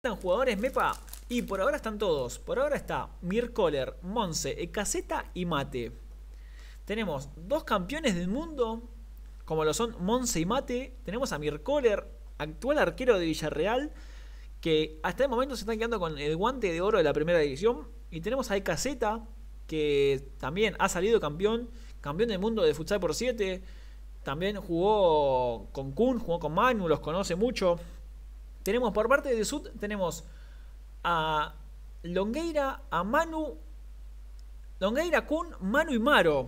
¿Están jugadores, Mepa? Y por ahora están todos. Por ahora está Mirkoller, Monse, Caseta y Mate. Tenemos dos campeones del mundo, como lo son Monse y Mate. Tenemos a Mirkoller, actual arquero de Villarreal, que hasta el momento se está quedando con el guante de oro de la primera división. Y tenemos a Caseta, que también ha salido campeón, campeón del mundo de futsal por 7. También jugó con Kun, jugó con Manu, los conoce mucho. Tenemos por parte de Sud, tenemos a Longueira, a Manu, Longueira, con Manu y Maro.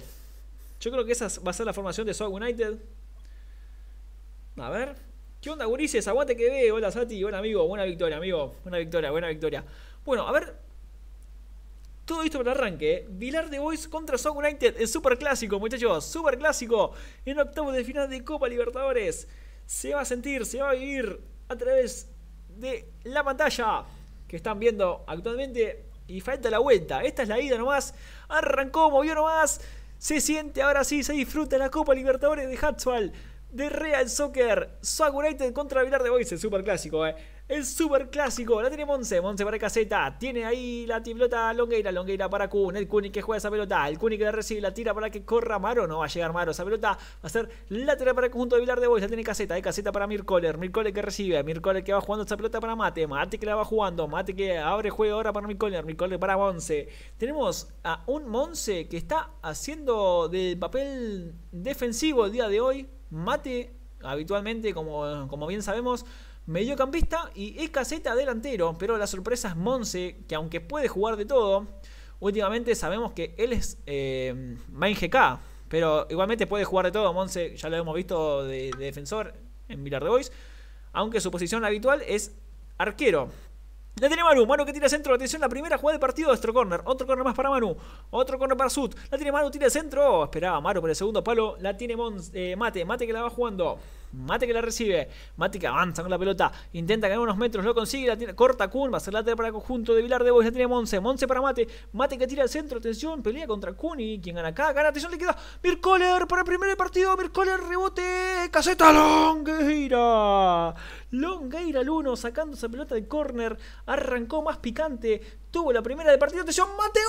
Yo creo que esa va a ser la formación de South United. A ver. ¿Qué onda, gurises? Aguante que ve. Hola, Sati. Hola, amigo. Buena victoria, amigo. Buena victoria, buena victoria. Bueno, a ver. Todo esto para el arranque. ¿eh? Vilar de Boys contra South United. Es super clásico, muchachos. Super clásico. En octavos de final de Copa Libertadores. Se va a sentir, se va a vivir a través de la pantalla que están viendo actualmente. Y falta la vuelta. Esta es la ida nomás. Arrancó, movió nomás. Se siente ahora sí, se disfruta la Copa Libertadores de Hatswell. De Real Soccer. Saga contra Vilar de Boise. El super clásico, eh. El super clásico. La tiene Monse. Monse para caseta. Tiene ahí la pelota Longueira. Longueira para Kun. El Kuni que juega esa pelota. El Kuni que la recibe. La tira para que corra Maro. No va a llegar Maro. Esa pelota va a ser lateral para el conjunto de Vilar de Boys. La tiene caseta. hay eh. caseta para Mirkoller, Mirkoller que recibe. Mirkoller que va jugando esa pelota para Mate. Mate que la va jugando. Mate que abre juego ahora para Mirkoller, Mirkoller para Monse. Tenemos a un Monse que está haciendo del papel defensivo el día de hoy. Mate habitualmente, como, bien sabemos, mediocampista y es caseta delantero, pero la sorpresa es Monse, que aunque puede jugar de todo, últimamente sabemos que él es eh, main GK, pero igualmente puede jugar de todo, Monse ya lo hemos visto de, defensor en Villar de Boys, aunque su posición habitual es arquero, la tiene Manu. Manu que tira centro. Atención, la primera jugada del partido de otro corner. Otro corner más para Manu. Otro corner para Sud. La tiene Manu, tira centro. esperaba Manu por el segundo palo. La tiene Mons, eh, Mate. Mate que la va jugando. Mate que la recibe. Mate que avanza con la pelota. Intenta ganar unos metros. Lo consigue. La corta Kun. Va a ser lateral para el conjunto de Vilar de Bois. ya tiene Monse. Monse para Mate. Mate que tira al centro. Atención. Pelea contra Kun. Y quien gana acá. Gana. Atención. Le queda Mirkoller para el primer partido. Mirkoller rebote. Caseta Longueira. Longueira al 1. Sacando esa pelota de córner. Arrancó más picante. Tuvo la primera de partido. Atención. Mate.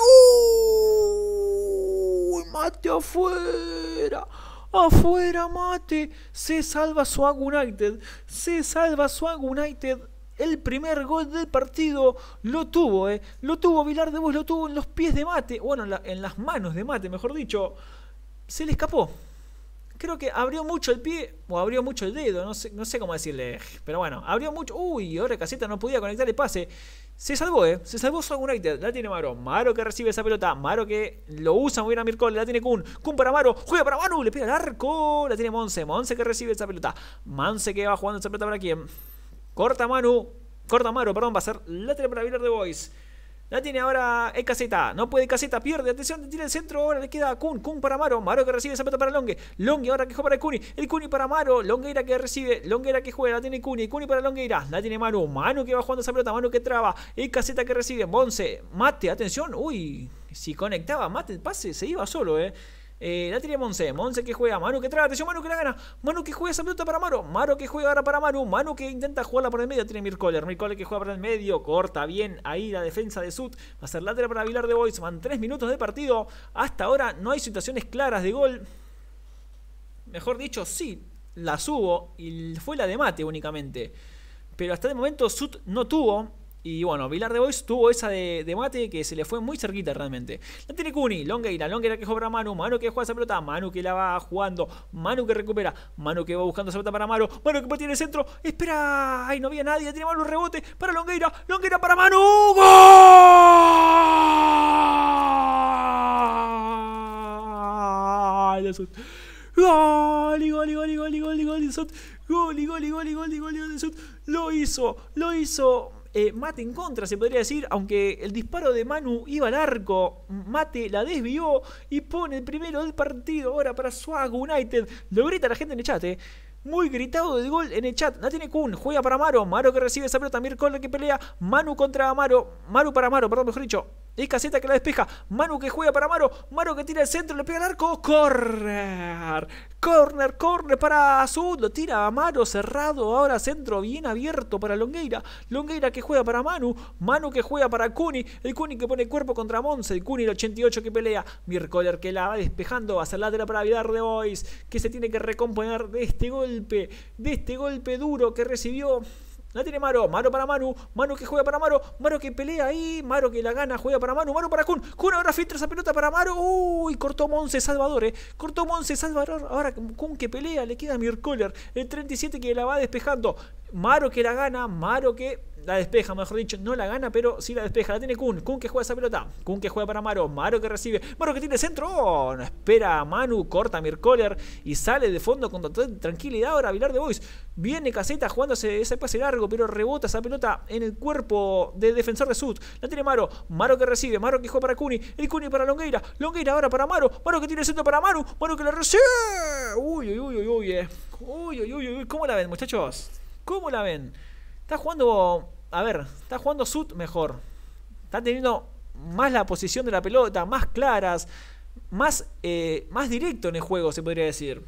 ¡Uh! Mate afuera. Afuera mate, se salva Swag United, se salva Swag United. El primer gol del partido lo tuvo, eh. lo tuvo Vilar de Vos, lo tuvo en los pies de mate, bueno, en las manos de mate, mejor dicho. Se le escapó, creo que abrió mucho el pie o abrió mucho el dedo, no sé, no sé cómo decirle, pero bueno, abrió mucho. Uy, ahora Caseta no podía conectar el pase. Se salvó, ¿eh? Se salvó su La tiene Maro. Maro que recibe esa pelota. Maro que lo usa muy bien a Mirko. La tiene Kun. Kun para Maro. Juega para Manu. Le pega el arco. La tiene Monse. Monse que recibe esa pelota. Monse que va jugando esa pelota para quién. Corta Manu. Corta Maro, perdón. Va a ser lateral para Villar de Boys. La tiene ahora caseta No puede caseta, pierde. Atención, tiene el centro. Ahora le queda Kun. Kun para Maro. Maro que recibe pelota para Longue. Longue ahora que juega para el Kuni. El Kuni para Maro. Longueira que recibe. Longueira que juega. La tiene Kuni. Kuni para Longueira. La tiene Maro. Mano que va jugando esa pelota. Mano que traba. el caseta que recibe. Monse. Mate. Atención. Uy. Si conectaba Mate el pase, se iba solo, eh. Eh, la tiene Monse. Monse que juega. Manu que trae. Atención, Manu que la gana. Manu que juega esa pelota para Maro. Maru que juega ahora para Maru, Manu que intenta jugarla por el medio. Tiene Mirkoller. Mirkoller que juega por el medio. Corta bien ahí la defensa de Sud. Va a ser lateral para Vilar de Boys. Van tres minutos de partido. Hasta ahora no hay situaciones claras de gol. Mejor dicho, sí. la subo Y fue la de mate únicamente. Pero hasta el momento Sud no tuvo y bueno, Vilar de Boys tuvo esa de, mate que se le fue muy cerquita realmente. La tiene Kuni, Longueira, Longueira que cobra Manu, Manu que juega esa pelota, Manu que la va jugando, Manu que recupera, Manu que va buscando esa pelota para Manu, Manu que tiene el centro, espera, ay, no había nadie, tiene Manu rebote para Longueira, Longueira para Manu, ¡Gol! Gol, gol, gol, gol, gol, gol, gol, gol, gol, gol, gol, gol, gol, gol, gol, gol, gol, eh, mate en contra, se podría decir, aunque el disparo de Manu iba al arco, mate la desvió y pone el primero del partido ahora para Swag United. Lo grita la gente en el chat, eh. Muy gritado de gol en el chat. La tiene Kun. Juega para Amaro Maro que recibe esa pelota. Mirkola que pelea. Manu contra Amaro Maru para Amaro perdón, mejor dicho. Es caseta que la despeja. Manu que juega para Maro. Maro que tira el centro, le pega el arco. Corner. Corner, corner para Azul. Lo tira a Maro cerrado. Ahora centro bien abierto para Longueira. Longueira que juega para Manu. Manu que juega para Cuni. El Cuni que pone cuerpo contra Monse. El Cuni el 88 que pelea. Mircoller que la va despejando. va a la lateral para Vidar de Bois. Que se tiene que recomponer de este golpe. De este golpe duro que recibió la tiene Maro, Maro para Manu, Manu que juega para Maro, Maro que pelea ahí, Maro que la gana, juega para Manu, Maro para Kun, Kun ahora filtra esa pelota para Maro, uy, cortó Monse Salvador, eh. cortó Monse Salvador, ahora Kun que pelea, le queda Mirkoller, el 37 que la va despejando, Maro que la gana, Maro que la despeja, mejor dicho, no la gana, pero sí la despeja. La tiene Kun. Kun que juega esa pelota. Kun que juega para Maro. Maro que recibe. Maro que tiene centro. Oh, no espera a Manu. Corta a y sale de fondo con tranquilidad. Ahora Vilar de Boys. Viene Caseta jugándose ese pase largo, pero rebota esa pelota en el cuerpo de defensor de Sud. La tiene Maro. Maro que recibe. Maro que juega para Cuni. El Kuni para Longueira. Longueira ahora para Maro. Maro que tiene centro para Maru. Maro que la recibe. Uy, uy, uy, uy, eh. uy. Uy, uy, uy, uy. ¿Cómo la ven, muchachos? ¿Cómo la ven? Está jugando, a ver, está jugando Sud mejor. Está teniendo más la posición de la pelota, más claras, más, eh, más directo en el juego, se podría decir.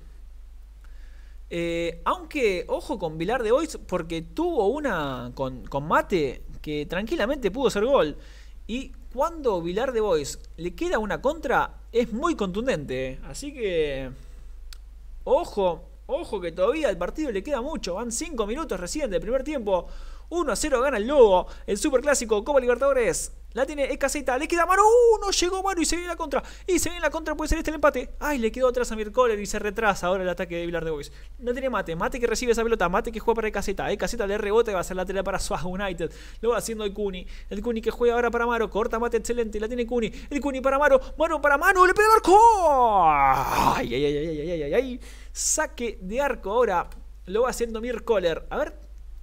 Eh, aunque, ojo con Vilar de Voice, porque tuvo una con, Mate que tranquilamente pudo ser gol. Y cuando Vilar de Bois le queda una contra, es muy contundente. Así que, ojo, Ojo que todavía al partido le queda mucho. Van 5 minutos recién del primer tiempo. 1 a 0 gana el Lobo. El Superclásico Copa Libertadores. La tiene Ecaseta. Le queda ¡Uh! No llegó mano. y se viene la contra. Y se viene la contra. Puede ser este el empate. Ay, le quedó atrás a Coller y se retrasa ahora el ataque de Vilar de Boys. No tiene mate. Mate que recibe esa pelota. Mate que juega para Ecazeta Ecaseta le rebota y va a ser lateral para Swag United. Lo va haciendo el Cuni. El Cuni que juega ahora para Maro. Corta mate excelente. La tiene Cuni. El Cuni para Maro. Mano para Mano. Le pega el arco. Ay, ay, ay, ay, ay, ay, Saque de arco ahora. Lo va haciendo Coller. A ver,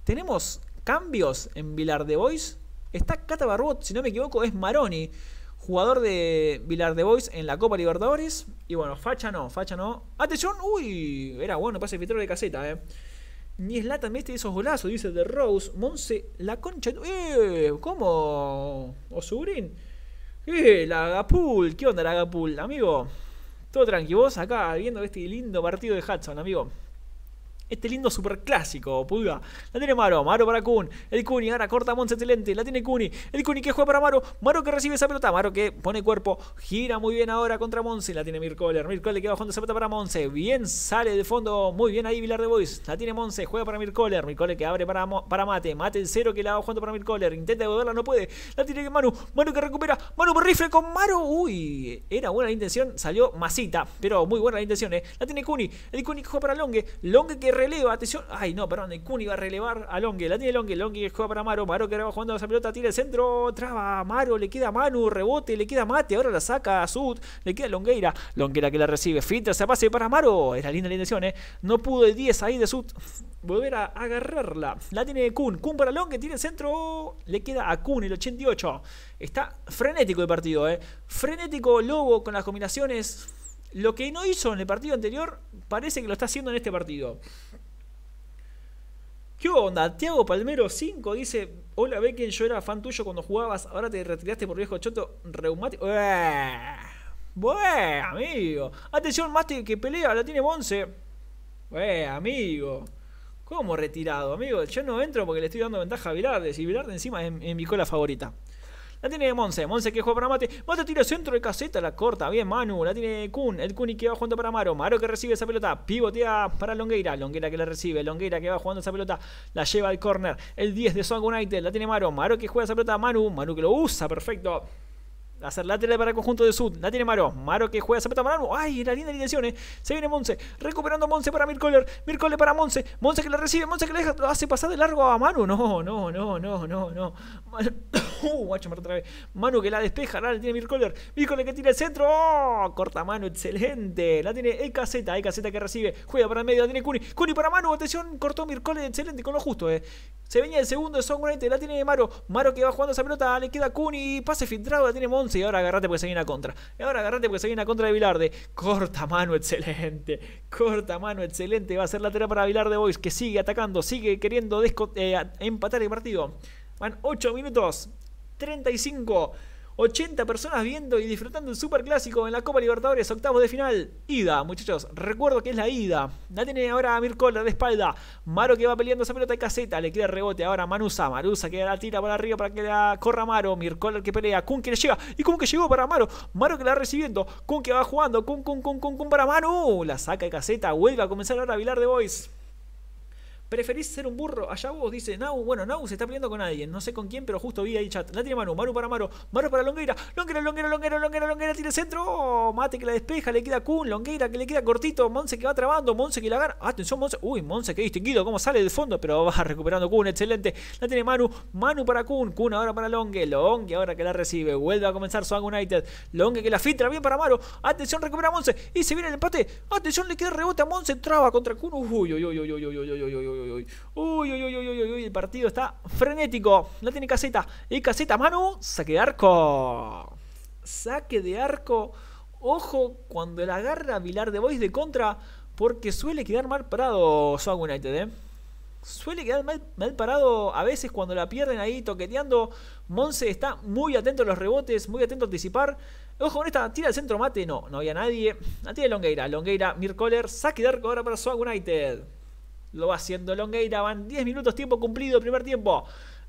tenemos cambios en Vilar de Bois. Está Cata Barbot, si no me equivoco, es Maroni, jugador de Vilar de Bois en la Copa Libertadores. Y bueno, facha no, facha no. ¡Atención! ¡Uy! Era bueno, pase filtro de caseta, eh. Ni es lata este esos golazos, dice de Rose. Monse, la concha. ¡Eh! ¿Cómo? ¿Osurín? ¡Eh! La Agapul. ¿Qué onda la Agapul, amigo? Todo tranquilo, vos acá viendo este lindo partido de Hudson, amigo. Este lindo super clásico, Pulga. La tiene Maro, Maro para Kun. El Kuni ahora corta a excelente. La tiene Kuni. El Kuni que juega para Maro. Maro que recibe esa pelota. Maro que pone cuerpo. Gira muy bien ahora contra Monse. La tiene Mirkoler. Mirkoler que va bajando esa pelota para Monse. Bien sale de fondo. Muy bien ahí Vilar de Boys. La tiene Monse. Juega para Mirkoler. Mirkoler que abre para, para Mate. Mate el cero que la va junto para Mirkoler. Intenta devolverla, no puede. La tiene Manu. Manu que recupera. Manu por rifle con Maro. Uy, era buena la intención. Salió masita. Pero muy buena la intención, eh. La tiene Kuni. El Kuni que juega para Longue. Longue que releva, atención. Ay, no, perdón, el Kun iba a relevar a Longue. La tiene Longue, Longue juega para Maro. Maro que ahora jugando esa pelota, tira el centro, traba Maro, le queda Manu, rebote, le queda Mate. Ahora la saca a Sud, le queda Longueira. Longueira que la recibe, filtra, se pase para Maro. Era linda la intención, ¿eh? No pudo el 10 ahí de Sud volver a agarrarla. La tiene Kun, Kun para Longue, tiene el centro, le queda a Kun el 88. Está frenético el partido, ¿eh? Frenético Lobo con las combinaciones. Lo que no hizo en el partido anterior parece que lo está haciendo en este partido. ¿Qué onda? Tiago Palmero 5 dice: Hola, Becken, yo era fan tuyo cuando jugabas, ahora te retiraste por viejo choto reumático. Bueno, amigo. Atención, Mate que pelea, la tiene Monse. Bueno, amigo. ¿Cómo retirado, amigo? Yo no entro porque le estoy dando ventaja a Vilarde. y Vilarde encima es mi cola favorita. La tiene Monse. Monse que juega para Mate. Mate tira centro de caseta. La corta. Bien, Manu. La tiene Kun. El Kun y que va jugando para Maro. Maro que recibe esa pelota. Pivotea para Longueira. Longueira que la recibe. Longueira que va jugando esa pelota. La lleva al córner. El 10 de Song United. La tiene Maro. Maro que juega esa pelota. Manu. Manu que lo usa. Perfecto hacer lateral para el conjunto de Sud. La tiene Maro. Maro que juega Zapata Marano. Ay, la linda dirección, Eh. Se viene Monse. Recuperando Monse para Mirkoller. Mirkoller para Monse. Monse que la recibe. Monse que la deja. Hace pasar de largo a Manu. No, no, no, no, no, no. uh, guacho, otra vez. Manu que la despeja. La tiene Mirkoller. Mirkoller que tira el centro. Oh, corta mano Excelente. La tiene EKZ. caseta que recibe. Juega para el medio. La tiene Cuni. Cuni para Manu. Atención. Cortó Mirkoller. Excelente. Con lo justo. Eh. Se venía el segundo de Son La tiene Maro. Maro que va jugando esa pelota. Le queda Cuni. Pase filtrado. La tiene Monse y ahora agarrate porque se viene a contra. Y ahora agarrate porque se viene a contra de Vilarde. Corta mano, excelente. Corta mano, excelente. Va a ser lateral para Vilarde Boys que sigue atacando, sigue queriendo eh, empatar el partido. Van 8 minutos. 35. 80 personas viendo y disfrutando un super clásico en la Copa Libertadores, octavos de final. Ida, muchachos, recuerdo que es la ida. La tiene ahora Mirkola de espalda. Maro que va peleando esa pelota de caseta, le queda rebote ahora Manusa. Maruza que la tira para arriba para que la corra Maro. Mirkola que pelea, Kun que le llega y Kun que llegó para Maro. Maro que la va recibiendo, Kun que va jugando, Kun, Kun, Kun, Kun, para Manu La saca de caseta, vuelve a comenzar ahora a Vilar de Boys. ¿Preferís ser un burro? Allá vos dice Nau. Bueno, Nau se está peleando con alguien. No sé con quién, pero justo vi ahí chat. La tiene Manu. Manu para Maro Maro para Longueira. Longueira, Longueira, Longueira, Longueira, Longueira. el centro. mate que la despeja. Le queda Kun. Longueira que le queda cortito. Monse que va trabando. Monse que la gana. Atención, Monse. Uy, Monse que distinguido. Cómo sale del fondo. Pero va recuperando Kun. Excelente. La tiene Manu. Manu para Kun. Kun ahora para Longue. Longue ahora que la recibe. Vuelve a comenzar Swag United. Longue que la filtra bien para Maru. Atención, recupera Monse. Y se viene el empate. Atención, le queda rebote a Monse. Traba contra Kun. Uy, uy, uy, uy, uy, uy, uy, uy uy, uy. Uy, uy, uy, el partido está frenético. No tiene caseta. Y caseta, mano. Saque de arco. Saque de arco. Ojo cuando la agarra Vilar de boys de contra. Porque suele quedar mal parado Swag United, ¿eh? Suele quedar mal, parado a veces cuando la pierden ahí toqueteando. Monse está muy atento a los rebotes, muy atento a anticipar. Ojo con esta, tira el centro mate. No, no había nadie. La tira Longueira. Longueira, Mirkoller, saque de arco ahora para Swag United. Lo va haciendo Longueira. Van 10 minutos, tiempo cumplido, primer tiempo.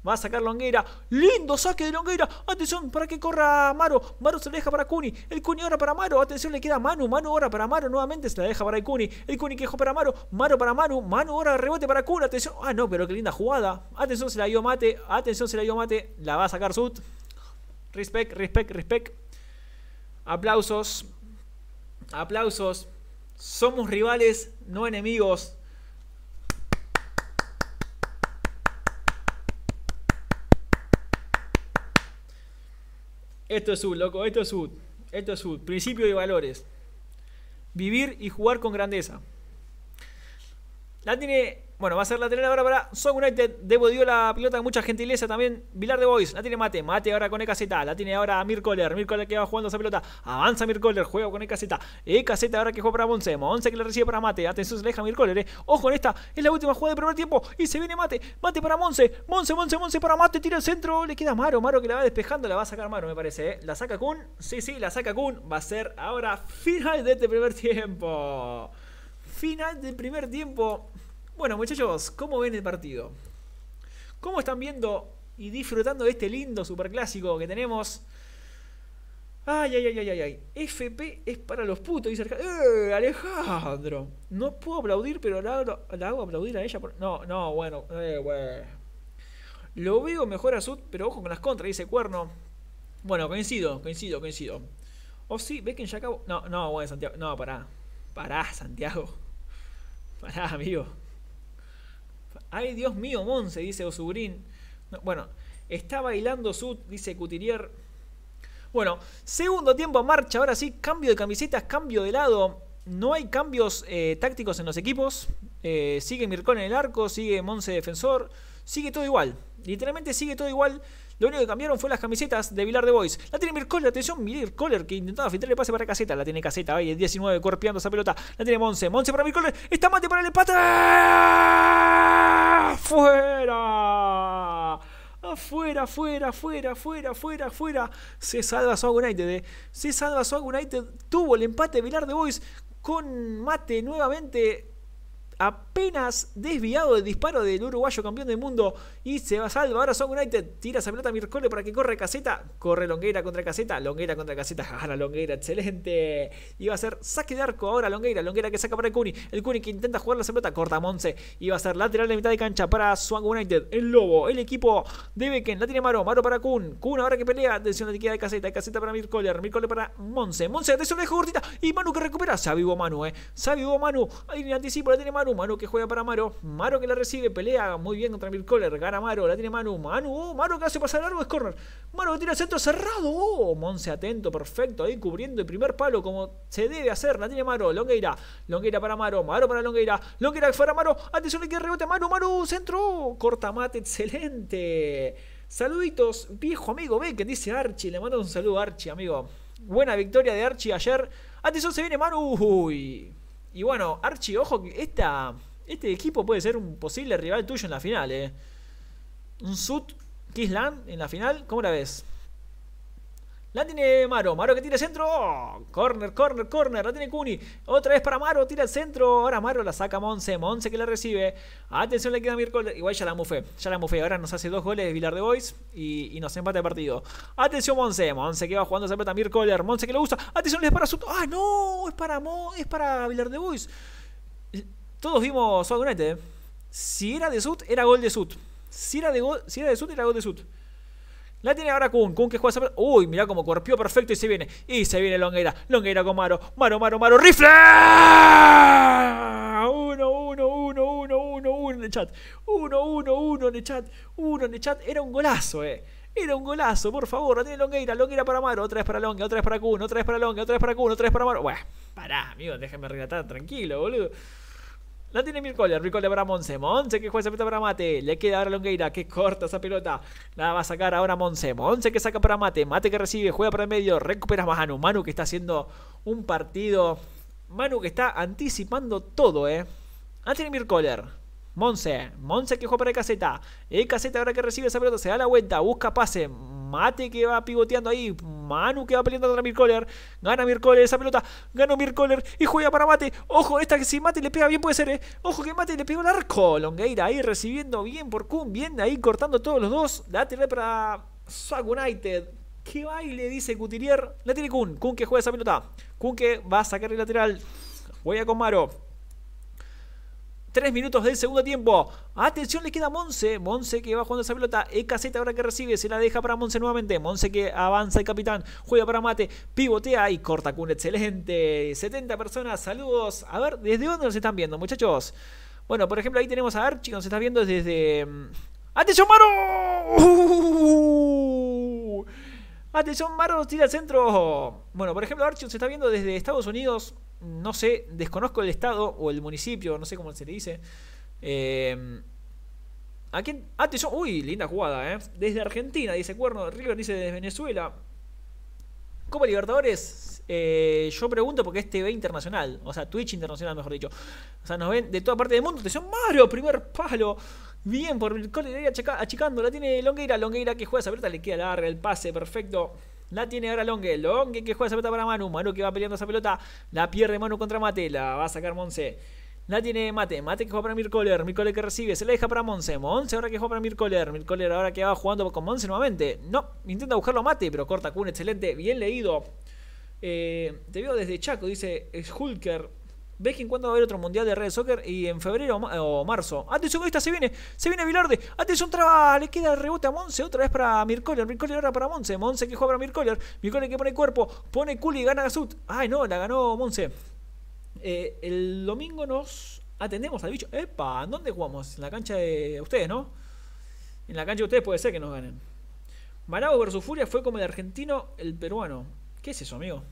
Va a sacar Longueira. Lindo saque de Longueira. Atención para que corra Maro. Maro se la deja para Cuni. El Cuni ahora para Maro. Atención, le queda Manu. Manu ahora para Maro. Nuevamente se la deja para el Cuni. El Cuni quejó para Maro. Maro para Manu. Manu ahora rebote para Cuni. Atención. Ah, no, pero qué linda jugada. Atención, se la dio Mate. Atención, se la dio Mate. La va a sacar Sud. Respect, respect, respect. Aplausos. Aplausos. Somos rivales, no enemigos. Esto es su loco, esto es su Esto es su Principio de valores. Vivir y jugar con grandeza. La tiene bueno, va a ser la tener ahora para Song United. Debo dio la pelota con mucha gentileza también. Vilar de Boys, la tiene Mate. Mate ahora con EKZ. La tiene ahora Mirkoller. Mirkoller que va jugando esa pelota. Avanza Mirkoller. juega con EKZ. EKZ ahora que juega para Monse. Monse que le recibe para Mate. Atención, se deja Mirkoller. Eh. Ojo en esta. Es la última jugada del primer tiempo. Y se viene Mate. Mate para Monse. Monse, Monse, Monse para Mate. Tira el centro. Le queda Maro. Maro que la va despejando. La va a sacar Maro, me parece. Eh. La saca Kun. Sí, sí, la saca Kun. Va a ser ahora final de este primer tiempo. Final del primer tiempo. Bueno, muchachos, ¿cómo ven el partido? ¿Cómo están viendo y disfrutando de este lindo superclásico que tenemos? Ay, ay, ay, ay, ay, FP es para los putos, dice ¡Eh, Alejandro. No puedo aplaudir, pero la, hago aplaudir a ella. No, no, eh, bueno, Lo veo mejor a Sud, pero ojo con las contras, dice Cuerno. Bueno, coincido, coincido, coincido. O oh, sí, que ya acabó. No, no, bueno, Santiago. No, pará. Pará, Santiago. Pará, amigo. Ay, Dios mío, Monse, dice Osubrín. bueno, está bailando su dice Cutirier. Bueno, segundo tiempo a marcha. Ahora sí, cambio de camisetas, cambio de lado. No hay cambios eh, tácticos en los equipos. Eh, sigue Mircón en el arco, sigue Monse defensor. Sigue todo igual. Literalmente sigue todo igual. Lo único que cambiaron fue las camisetas de Vilar de Boys. La tiene Mirkoller, atención, Mirkoller que intentaba el pase para caseta. La tiene caseta, ahí el 19 corpeando esa pelota. La tiene Monse, Monse para Mirkoller. Está mate para el empate. ¡Fuera! Afuera, fuera, fuera, fuera, fuera, fuera. Se salva su United. Se salva su United. Tuvo el empate Vilar de Boys con mate nuevamente apenas desviado del disparo del uruguayo campeón del mundo y se va a salvar Ahora Son United tira esa pelota a Mircole para que corre Caseta. Corre Longueira contra Caseta. Longueira contra Caseta. Ahora Longueira, excelente. Y va a ser saque de arco ahora Longueira. Longueira que saca para el Cuni. El Cuni que intenta jugar la pelota. Corta Monse. Y va a ser lateral de mitad de cancha para Swan United. El Lobo, el equipo de Becken. La tiene Maro. Maro para Kun. Kun ahora que pelea. Atención la etiqueta de Caseta. Caseta para Mircole. Mircole para Monse. Monse, atención, deja gordita Y Manu que recupera. Se vivo Manu, eh. Se Manu. Ahí anticipo. La tiene Manu. Manu, que juega para Maro, Maro que la recibe, pelea muy bien contra Milkoller, gana Maro, la tiene Manu, Manu, oh, Maro que hace pasar largo, es corner, Maro que tira centro cerrado, oh, Monse atento, perfecto, ahí cubriendo el primer palo como se debe hacer, la tiene Maro, Longueira, Longueira para Maro, Maro para Longueira, Longueira para Maro, atención que rebote, Manu, Manu, centro, corta mate, excelente. Saluditos, viejo amigo Ve que dice Archie. Le mando un saludo a Archie, amigo. Buena victoria de Archie ayer. Atención, se viene Manu. Uy. Y bueno, Archie, ojo que esta, este equipo puede ser un posible rival tuyo en la final, eh. Un Sud, Kisland en la final, ¿cómo la ves? La tiene Maro. Maro que tira el centro. corner, corner, corner. La tiene Cuni. Otra vez para Maro. Tira el centro. Ahora Maro la saca Monse. Monse que la recibe. Atención, le queda miércoles. Igual ya la mufé. Ya la mufé. Ahora nos hace dos goles de de Boys. Y, nos empata el partido. Atención, Monse. Monse que va jugando. Se pelota Mirkoller Monse que le gusta Atención, le es para su. ¡Ah, no! Es para, Mo... es para Vilar de Boys. Todos vimos ¿eh? Si era de Sud, era gol de Sud. Si era de, si era de Sud, era gol de Sud. La tiene ahora Kun. Kun que juega. Esa... Uy, mirá como corpió perfecto y se viene. Y se viene Longueira. Longueira con Maro. Maro, Maro, Maro. ¡Rifle! Uno, uno, uno, uno, uno, uno en el chat. Uno, uno, uno en el chat. Uno en el chat. Era un golazo, eh. Era un golazo, por favor. La tiene Longueira. Longueira para Maro. Otra vez para Longueira, Otra vez para Kun. Otra vez para Longueira, Otra vez para Kun. Otra vez para Maro. Bueno, pará, amigo. Déjame regatar, tranquilo, boludo. La tiene Mircola, Ricola para Monse. Monse que juega esa pelota para Mate. Le queda ahora Longueira que corta esa pelota. La va a sacar ahora Monse. Monse que saca para Mate. Mate que recibe, juega para el medio. Recupera Manu. Manu que está haciendo un partido. Manu que está anticipando todo, eh. La tiene Monse, Monse que juega para el caseta. El caseta ahora que recibe esa pelota se da la vuelta, busca pase. Mate que va pivoteando ahí. Manu que va peleando contra Mirkoller, Gana Mirkoller esa pelota. Gana Mirkoller y juega para Mate. Ojo, esta que si Mate le pega bien puede ser, ¿eh? Ojo que Mate le pegó el arco. Longueira ahí recibiendo bien por Kun. Bien ahí cortando todos los dos. La tele para Swag United. Que baile, dice Gutiérrez. La tiene Kun. Kun que juega esa pelota. Kun que va a sacar el lateral. Voy a con Maro. 3 minutos del segundo tiempo. Atención, le queda Monse. Monse que va jugando esa pelota. EKZ ahora que recibe. Se la deja para Monse nuevamente. Monse que avanza el capitán. Juega para Mate. Pivotea y corta con excelente. 70 personas. Saludos. A ver, ¿desde dónde nos están viendo, muchachos? Bueno, por ejemplo, ahí tenemos a Archie. Nos está viendo desde... Mm, ¡Atención, Maro! ¡Uh! ¡Atención, Maro! Tira al centro. Bueno, por ejemplo, Archie se está viendo desde Estados Unidos no sé, desconozco el estado o el municipio, no sé cómo se le dice. Eh, ¿A quién? Atención, ah, uy, linda jugada, ¿eh? Desde Argentina, dice Cuerno. River dice desde Venezuela. Copa Libertadores, eh, yo pregunto porque es TV internacional, o sea, Twitch internacional, mejor dicho. O sea, nos ven de toda parte del mundo. son Mario, primer palo. Bien, por el cole achicando. La tiene Longueira. Longueira que juega esa le queda larga el pase, perfecto. La tiene ahora Longue. Longue que juega esa pelota para Manu. Manu que va peleando esa pelota. La pierde Manu contra Mate. La va a sacar Monse. La tiene Mate. Mate que juega para Mirkoler. Mirkoler que recibe. Se la deja para Monse. Monse ahora que juega para Mirkoler. Mirkoler ahora que va jugando con Monse nuevamente. No. Intenta buscarlo a Mate. Pero corta Kun. Excelente. Bien leído. Eh, te veo desde Chaco. Dice Hulker ves que en cuando va a haber otro mundial de red soccer y en febrero o marzo. Atención, esta se viene, se viene Vilarde. Atención, traba, le queda el rebote a Monse otra vez para Mirkoller. Mirkoller ahora para Monse. Monse que juega para Mirkoller. Mirkoller que pone cuerpo, pone Culi y gana Gasut. Ay, no, la ganó Monse. Eh, el domingo nos atendemos al bicho. Epa, ¿en dónde jugamos? En la cancha de ustedes, ¿no? En la cancha de ustedes puede ser que nos ganen. Marabo versus Furia fue como el argentino, el peruano. ¿Qué es eso, amigo?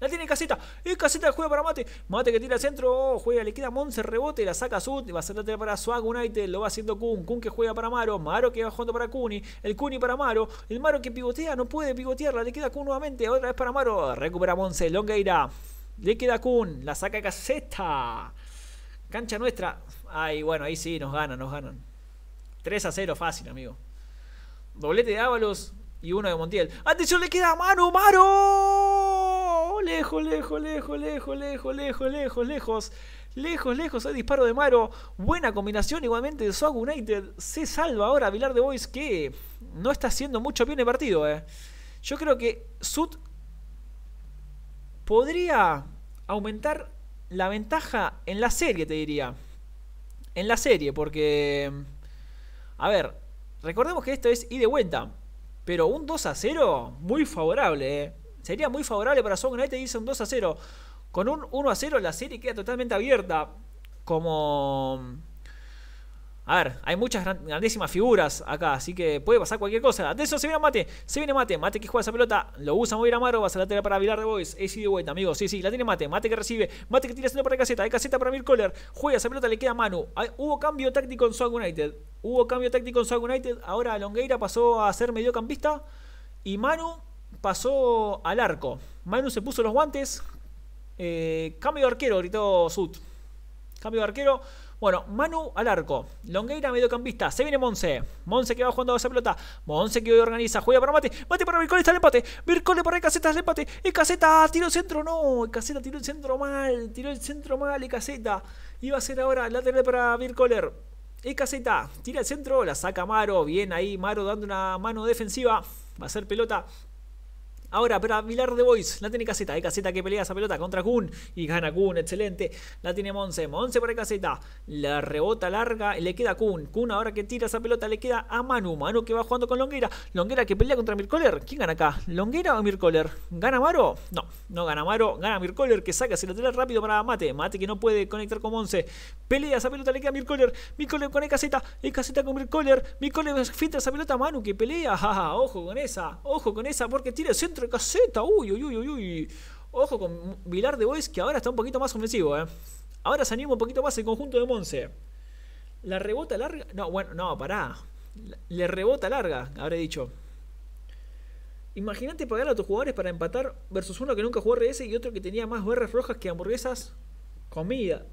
La tiene caseta. Es caseta juega para mate. Mate que tira al centro. juega, le queda Monse rebote. La saca Sud. Va a saltar para Swag United. Lo va haciendo Kun. Kun que juega para Maro. Maro que va jugando para Kuni. El Kuni para Maro. El Maro que pivotea. No puede pivotearla. Le queda Kun nuevamente. Otra vez para Maro. Recupera Monse. Longueira. Le queda Kun. La saca caseta. Cancha nuestra. Ay, bueno, ahí sí, nos ganan, nos ganan. 3 a 0, fácil, amigo. Doblete de Ábalos y uno de Montiel. ¡Atención! Le queda a Maro lejos, lejos, lejos, lejos, lejos, lejos, lejos, lejos. Lejos, lejos, hay disparo de Maro. Buena combinación igualmente de United. Se salva ahora Vilar de Boys que no está haciendo mucho bien el partido. Eh. Yo creo que Sud podría aumentar la ventaja en la serie, te diría. En la serie, porque... A ver, recordemos que esto es y de vuelta. Pero un 2 a 0 muy favorable, eh sería muy favorable para Swag United, dice un 2 a 0. Con un 1 a 0 la serie queda totalmente abierta. Como... A ver, hay muchas grandísimas figuras acá, así que puede pasar cualquier cosa. De eso se viene Mate, se viene Mate, Mate que juega esa pelota, lo usa muy bien Amaro, va a la tela para Vilar de Boys, es de vuelta, amigos, sí, sí, la tiene Mate, Mate que recibe, Mate que tira haciendo para Caseta, hay Caseta para Mirkoller, juega esa pelota, le queda Manu, hubo cambio táctico en Swag United, hubo cambio táctico en Swag United, ahora Longueira pasó a ser mediocampista y Manu pasó al arco. Manu se puso los guantes. Eh, cambio de arquero, gritó Sud Cambio de arquero. Bueno, Manu al arco. Longueira mediocampista. Se viene Monse. Monse que va jugando a esa pelota. Monse que hoy organiza. Juega para Mate. Mate para Vircole. Está el empate. Vircole para Caseta. Está el empate. Caseta el centro. No. Caseta tiró el centro mal. Tiró el centro mal. Y Caseta. Iba a ser ahora lateral para Vircole. Y Caseta. Tira el centro. La saca Maro. Bien ahí. Maro dando una mano defensiva. Va a ser pelota Ahora, para Vilar de Boys, la tiene Caseta. Hay Caseta que pelea esa pelota contra Kun y gana Kun, excelente. La tiene Monse. Monse para Caseta. La rebota larga, y le queda Kun. Kun ahora que tira esa pelota le queda a Manu. Manu que va jugando con Longuera. Longuera que pelea contra Mirkoler. ¿Quién gana acá? ¿Longuera o Mirkoler? ¿Gana Maro? No, no gana Maro. Gana Mirkoler que saca, se la tira rápido para Mate. Mate que no puede conectar con Monse. Pelea esa pelota, le queda a Mirkoler. con el Caseta. hay Caseta con Mirkoler. Mirkoler filtra esa pelota a Manu que pelea. ojo con esa. Ojo con esa porque tira el centro caseta. Uy, uy, uy, uy, uy. Ojo con Vilar de Bois, que ahora está un poquito más ofensivo, ¿eh? Ahora se anima un poquito más el conjunto de Monse. La rebota larga. No, bueno, no, pará. Le rebota larga, habré dicho. Imagínate pagar a tus jugadores para empatar versus uno que nunca jugó RS y otro que tenía más barras rojas que hamburguesas. Comida.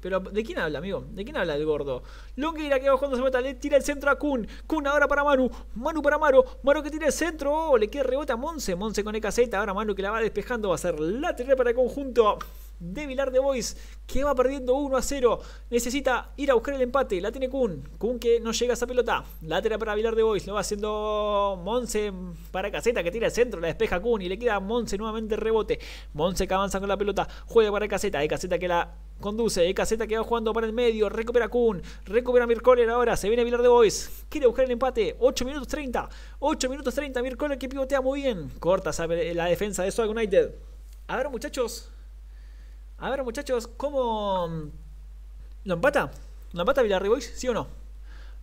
Pero, ¿de quién habla, amigo? ¿De quién habla el gordo? Longueira que va cuando se mata, le tira el centro a Kun. Kun ahora para Manu. Manu para Maro. mano que tira el centro. Oh, le queda rebota a Monse. Monse con EKZ. Ahora Manu que la va despejando. Va a ser lateral para el conjunto de Vilar de Boys, que va perdiendo 1 a 0. Necesita ir a buscar el empate. La tiene Kun. Kun que no llega a esa pelota. Látera para Vilar de Boys. Lo va haciendo Monse para Caseta que tira el centro. La despeja Kun y le queda a Monse nuevamente rebote. Monse que avanza con la pelota. Juega para Caseta. Hay Caseta que la conduce. de Caseta que va jugando para el medio. Recupera Kun. Recupera Mirkoler ahora. Se viene Vilar de Boys. Quiere buscar el empate. 8 minutos 30. 8 minutos 30. Mirkoler que pivotea muy bien. Corta la defensa de Swag United. A ver muchachos. A ver, muchachos, ¿cómo mm, lo empata? ¿Lo empata Boys ¿Sí o no?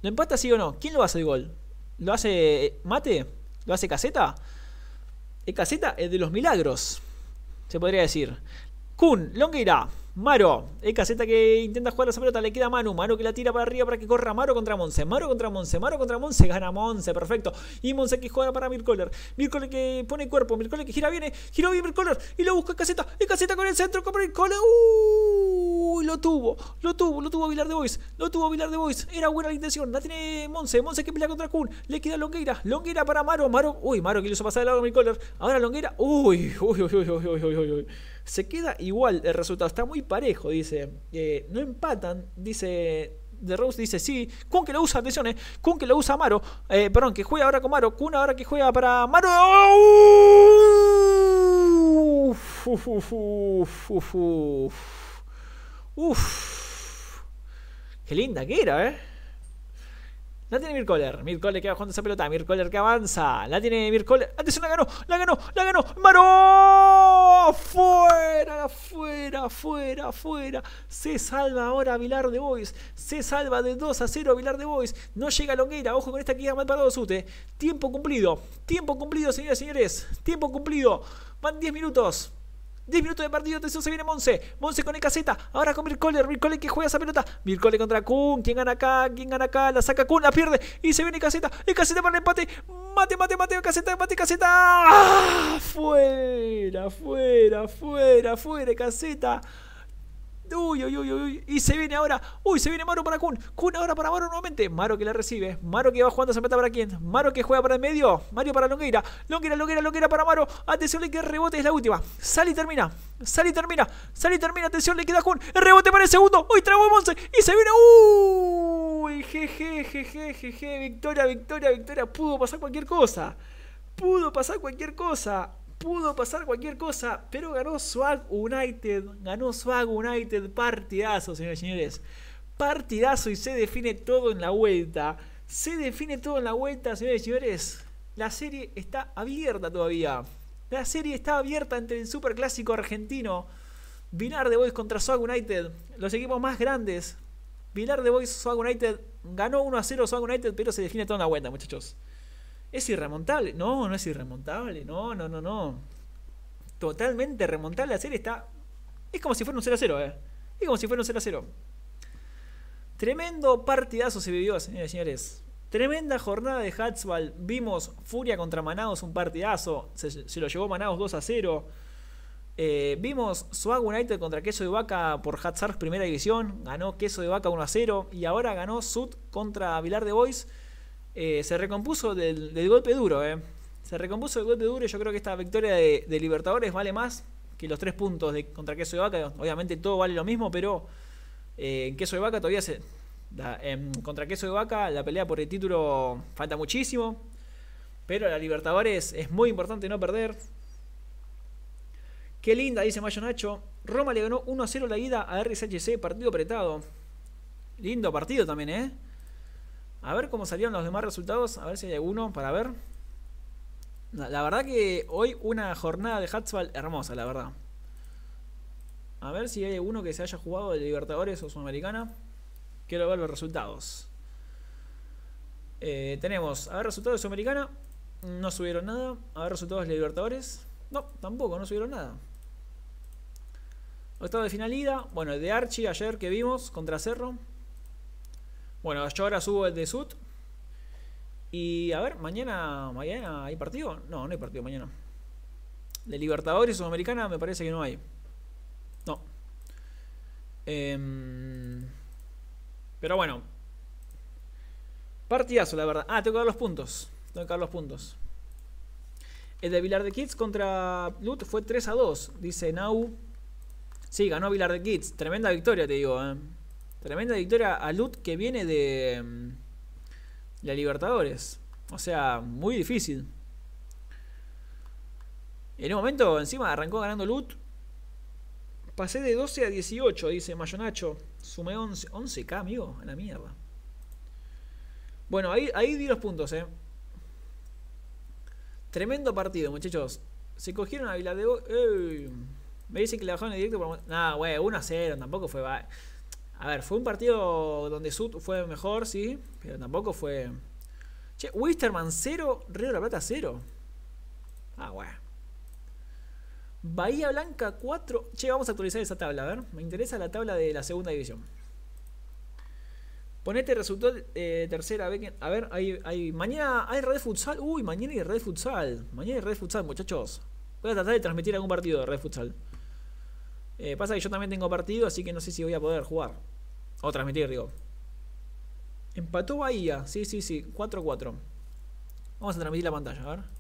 ¿Lo empata sí o no? ¿Quién lo hace el gol? ¿Lo hace eh, Mate? ¿Lo hace Caseta? El eh, Caseta es de los milagros, se podría decir. Kun, Longueira, Maro, el caseta que intenta jugar esa pelota, le queda Manu, Manu que la tira para arriba para que corra Maro contra Monse, Maro contra Monse, Maro contra Monse, gana Monse, perfecto. Y Monse que juega para Mirkoller, Mirkoller que pone cuerpo, Mirkoller que gira, viene, gira bien Mirkoller y lo busca Caseta, y Caseta con el centro, con Mirkoller, ¡uh! Uy, lo tuvo, lo tuvo, lo tuvo Vilar de Boys, lo tuvo Vilar de Boys. Era buena la intención, la tiene Monse, Monse que pelea contra Kun, le queda Longueira, Longueira para Maro, Maro, uy, Maro que le hizo pasar de lado de mi color. Ahora Longueira, uy, uy, uy, uy, uy, uy, Se queda igual el resultado, está muy parejo, dice. Eh, no empatan, dice de Rose dice sí, Kun que lo usa, atención, eh, Kun que lo usa Maro, eh, perdón, que juega ahora con Maro, Kun ahora que juega para Maro. ¡Oh! Uf, uf, Uff. Qué linda que era, ¿eh? La tiene Mirkoller. Mirkoller que va jugando esa pelota. Mirkoller que avanza. La tiene Mirkoller. Antes la ganó. La ganó. La ganó. Maró. Fuera. Fuera. Fuera. Fuera. Se salva ahora Vilar de Boys. Se salva de 2 a 0 Vilar de Boys. No llega Longueira. Ojo con esta que queda mal parado Sute. Tiempo cumplido. Tiempo cumplido, señoras y señores. Tiempo cumplido. Van 10 minutos. 10 minutos de partido, atención, se viene Monse. Monse con caseta. Ahora con Mircole. Mircole que juega esa pelota. Mircole contra Kun. ¿Quién gana acá? ¿Quién gana acá? La saca Kun, la pierde. Y se viene caseta. Y caseta para el empate. Mate, mate, mate. Caseta, mate, caseta. ¡Ah! Fuera, fuera, fuera, fuera, caseta. Uy, uy, uy, uy. Y se viene ahora. Uy, se viene Maro para Kun. Kun ahora para Maro nuevamente. Maro que la recibe. Maro que va jugando esa meta para quién. Maro que juega para el medio. Mario para Longueira. Longueira, Longueira, Longueira para Maro. Atención, le queda rebote. Es la última. Sale y termina. Sale y termina. Sale y termina. Atención, le queda Kun. El rebote para el segundo. Uy, el Monse. Y se viene. Uy, jeje, jeje, jeje. Victoria, victoria, victoria. Pudo pasar cualquier cosa. Pudo pasar cualquier cosa pudo pasar cualquier cosa, pero ganó Swag United, ganó Swag United, partidazo, señores y señores. Partidazo y se define todo en la vuelta. Se define todo en la vuelta, señores y señores. La serie está abierta todavía. La serie está abierta entre el Superclásico argentino. Vilar de Boys contra Swag United. Los equipos más grandes. Vilar de Boys, Swag United. Ganó 1 a 0 Swag United, pero se define todo en la vuelta, muchachos. Es irremontable. No, no es irremontable. No, no, no, no. Totalmente remontable la serie está. Es como si fuera un 0 a 0, eh. Es como si fuera un 0 a 0. Tremendo partidazo se vivió, señores. señores. Tremenda jornada de Hatzball. Vimos Furia contra Manaus, un partidazo. Se, lo llevó Manaus 2 a 0. Eh, vimos Swag United contra Queso de Vaca por Hatzar Primera División. Ganó Queso de Vaca 1 a 0. Y ahora ganó Sud contra Vilar de Boys. Eh, se recompuso del, golpe duro. Eh. Se recompuso del golpe duro y yo creo que esta victoria de, Libertadores vale más que los tres puntos de contra Queso de Vaca. Obviamente todo vale lo mismo, pero eh, en Queso de Vaca todavía se... contra Queso de Vaca la pelea por el título falta muchísimo. Pero la Libertadores es muy importante no perder. Qué linda, dice Mayo Nacho. Roma le ganó 1-0 la ida a RSHC, partido apretado. Lindo partido también, ¿eh? A ver cómo salieron los demás resultados. A ver si hay alguno para ver. La verdad que hoy una jornada de Hatzball hermosa, la verdad. A ver si hay alguno que se haya jugado de Libertadores o Sudamericana. Quiero ver los resultados. Eh, tenemos, a ver, resultados de Sudamericana. No subieron nada. A ver, resultados de Libertadores. No, tampoco, no subieron nada. Octavo de finalida. Bueno, el de Archie ayer que vimos contra Cerro. Bueno, yo ahora subo el de Sud. Y a ver, mañana, mañana hay partido. No, no hay partido mañana. De Libertadores y Sudamericana me parece que no hay. No. Em, pero bueno. Partidazo, la verdad. Ah, tengo que dar los puntos. Tengo que dar los puntos. El de Vilar de Kids contra Lut fue 3 a 2. Dice Nau. Sí, ganó Vilar de Kids. Tremenda victoria, te digo. Eh. Tremenda victoria a Lut que viene de la mm, Libertadores. O sea, muy difícil. En un momento, encima arrancó ganando Lut. Pasé de 12 a 18, dice Mayonacho. Sumé 11, 11k, amigo. A la mierda. Bueno, ahí, ahí di los puntos, eh. Tremendo partido, muchachos. Se cogieron a Viladego... Me dicen que le bajaron el directo por. Nah, wey, 1 a 0. Tampoco fue. A ver, fue un partido donde Sud fue mejor, sí, pero tampoco fue. Che, Wisterman 0, Río de la Plata 0. Ah, bueno. Bahía Blanca 4. Che, vamos a actualizar esa tabla, a ver. Me interesa la tabla de la segunda división. Ponete resultado eh, tercera. A ver, hay, hay, mañana hay red futsal. Uy, mañana hay red futsal. Mañana hay red futsal, muchachos. Voy a tratar de transmitir algún partido de red futsal. Eh, pasa que yo también tengo partido, así que no sé si voy a poder jugar. O transmitir, digo. Empató Bahía, sí, sí, sí, 4-4. Vamos a transmitir la pantalla, a ver.